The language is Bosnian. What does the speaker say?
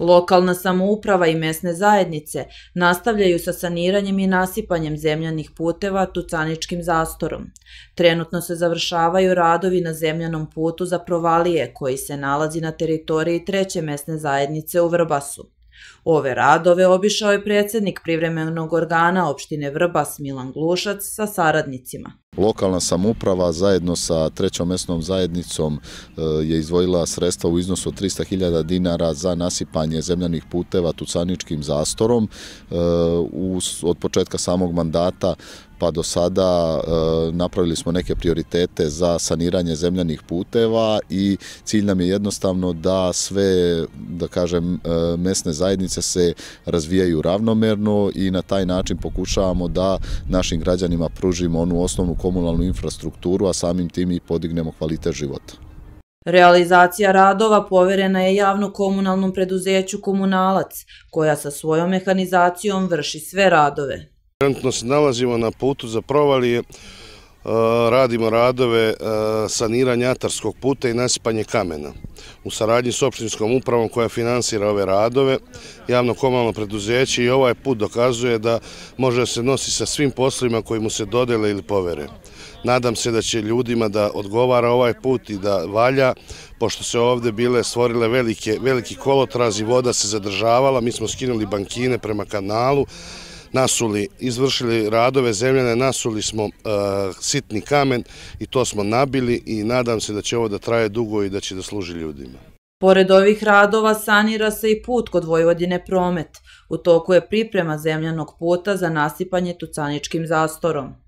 Lokalna samouprava i mesne zajednice nastavljaju sa saniranjem i nasipanjem zemljanih puteva tucaničkim zastorom. Trenutno se završavaju radovi na zemljanom putu za provalije koji se nalazi na teritoriji treće mesne zajednice u Vrbasu. Ove radove obišao je predsednik privremenog organa opštine Vrbas Milan Glušac sa saradnicima. Lokalna samuprava zajedno sa trećom mesnom zajednicom e, je izvojila sredstva u iznosu 300.000 dinara za nasipanje zemljanih puteva tucaničkim zastorom. E, od početka samog mandata pa do sada e, napravili smo neke prioritete za saniranje zemljanih puteva i cilj nam je jednostavno da sve, da kažem, mesne zajednice se razvijaju ravnomerno i na taj način pokušavamo da našim građanima pružimo onu osnovnu komunalnu infrastrukturu, a samim tim i podignemo kvalite života. Realizacija radova poverena je javno-komunalnom preduzeću Komunalac, koja sa svojom mehanizacijom vrši sve radove. Trenutno se nalazimo na putu za provalije, E, radimo radove e, saniranja atarskog puta i nasipanje kamena. U saradnji s opštinskom upravom koja finansira ove radove, javno komalno preduzeće i ovaj put dokazuje da može se nosi sa svim poslima koji mu se dodele ili povere. Nadam se da će ljudima da odgovara ovaj put i da valja, pošto se ovde bile stvorile veliki kolotrazi, voda se zadržavala, mi smo skinuli bankine prema kanalu, nasuli, izvršili radove zemljane, nasuli smo eh, sitni kamen i to smo nabili i nadam se da će ovo da traje dugo i da će da služi ljudima. Pored ovih radova sanira se i put kod Vojvodine promet. U toku je priprema zemljanog puta za nasipanje tucaničkim zastorom.